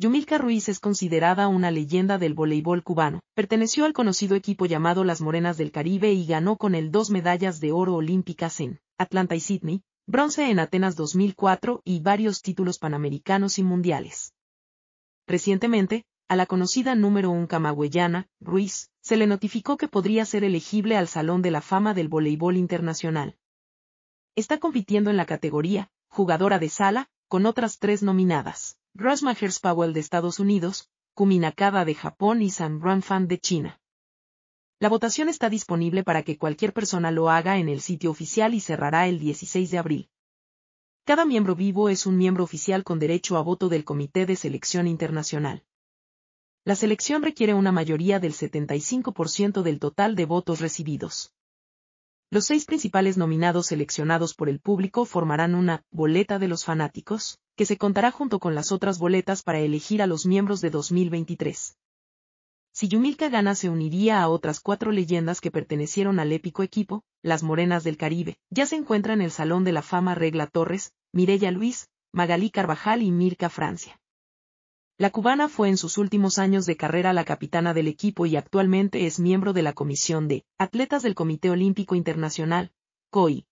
Yumilka Ruiz es considerada una leyenda del voleibol cubano. Perteneció al conocido equipo llamado Las Morenas del Caribe y ganó con él dos medallas de oro olímpicas en Atlanta y Sydney, bronce en Atenas 2004 y varios títulos panamericanos y mundiales. Recientemente, a la conocida número 1 camagüeyana, Ruiz, se le notificó que podría ser elegible al Salón de la Fama del Voleibol Internacional. Está compitiendo en la categoría, jugadora de sala, con otras tres nominadas. Rush Powell de Estados Unidos, Kuminakada de Japón y San Ranfan de China. La votación está disponible para que cualquier persona lo haga en el sitio oficial y cerrará el 16 de abril. Cada miembro vivo es un miembro oficial con derecho a voto del Comité de Selección Internacional. La selección requiere una mayoría del 75% del total de votos recibidos. Los seis principales nominados seleccionados por el público formarán una boleta de los fanáticos que se contará junto con las otras boletas para elegir a los miembros de 2023. Si Yumilka gana se uniría a otras cuatro leyendas que pertenecieron al épico equipo, las Morenas del Caribe, ya se encuentra en el Salón de la Fama Regla Torres, Mirella Luis, Magalí Carvajal y Mirka Francia. La cubana fue en sus últimos años de carrera la capitana del equipo y actualmente es miembro de la Comisión de Atletas del Comité Olímpico Internacional, COI,